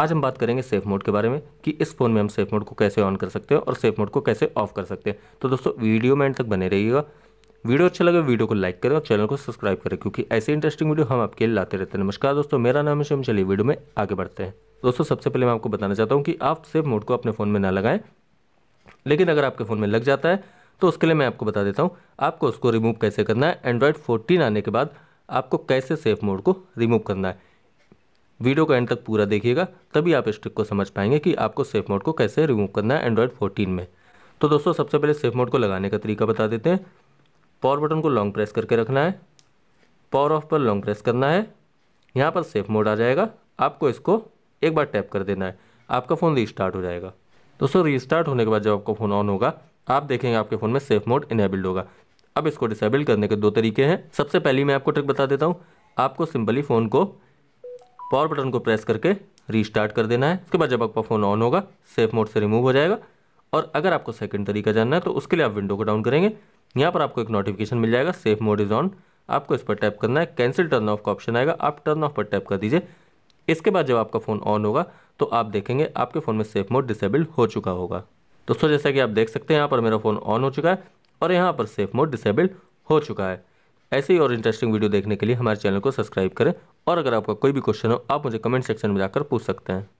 आज हम बात करेंगे सेफ मोड के बारे में कि इस फ़ोन में हम सेफ मोड को कैसे ऑन कर सकते हैं और सेफ मोड को कैसे ऑफ कर सकते हैं तो दोस्तों वीडियो में एंड तक बने रहिएगा वीडियो अच्छा लगे वीडियो को लाइक करें और चैनल को सब्सक्राइब करें क्योंकि ऐसे इंटरेस्टिंग वीडियो हम आपके लिए लाते रहते हैं नमस्कार दोस्तों मेरा नाम है श्याम चलिए वीडियो में आगे बढ़ते हैं दोस्तों सबसे पहले मैं आपको बताना चाहता हूँ कि आप सेफ मोड को अपने फ़ोन में ना लगाएं लेकिन अगर आपके फ़ोन में लग जाता है तो उसके लिए मैं आपको बता देता हूँ आपको उसको रिमूव कैसे करना है एंड्रॉयड फोर्टीन आने के बाद आपको कैसे सेफ मोड को रिमूव करना है वीडियो को एंड तक पूरा देखिएगा तभी आप इस ट्रिक को समझ पाएंगे कि आपको सेफ मोड को कैसे रिमूव करना है एंड्रॉयड फोर्टीन में तो दोस्तों सबसे पहले सेफ मोड को लगाने का तरीका बता देते हैं पावर बटन को लॉन्ग प्रेस करके रखना है पावर ऑफ पर लॉन्ग प्रेस करना है यहाँ पर सेफ मोड आ जाएगा आपको इसको एक बार टैप कर देना है आपका फ़ोन रीस्टार्ट हो जाएगा दोस्तों रिस्टार्ट होने के बाद जब आपका फ़ोन ऑन होगा आप देखेंगे आपके फ़ोन में सेफ मोड इनेबल्ड होगा अब इसको डिसेबल करने के दो तरीके हैं सबसे पहले मैं आपको ट्रिक बता देता हूँ आपको सिंपली फ़ोन को पावर बटन को प्रेस करके रीस्टार्ट कर देना है उसके बाद जब आपका फ़ोन ऑन होगा सेफ मोड से रिमूव हो जाएगा और अगर आपको सेकंड तरीका जानना है तो उसके लिए आप विंडो को डाउन करेंगे यहाँ पर आपको एक नोटिफिकेशन मिल जाएगा सेफ मोड इज़ ऑन आपको इस पर टैप करना है कैंसिल टर्न ऑफ का ऑप्शन आएगा आप टर्न ऑफ पर टैप कर दीजिए इसके बाद जब आपका फ़ोन ऑन होगा तो आप देखेंगे आपके फ़ोन में सेफ मोड डिसेबल हो चुका होगा दोस्तों जैसा कि आप देख सकते हैं यहाँ पर मेरा फ़ोन ऑन हो चुका है और यहाँ पर सेफ मोड डिसेबल हो चुका है ऐसे ही और इंटरेस्टिंग वीडियो देखने के लिए हमारे चैनल को सब्सक्राइब करें और अगर आपका कोई भी क्वेश्चन हो आप मुझे कमेंट सेक्शन में जाकर पूछ सकते हैं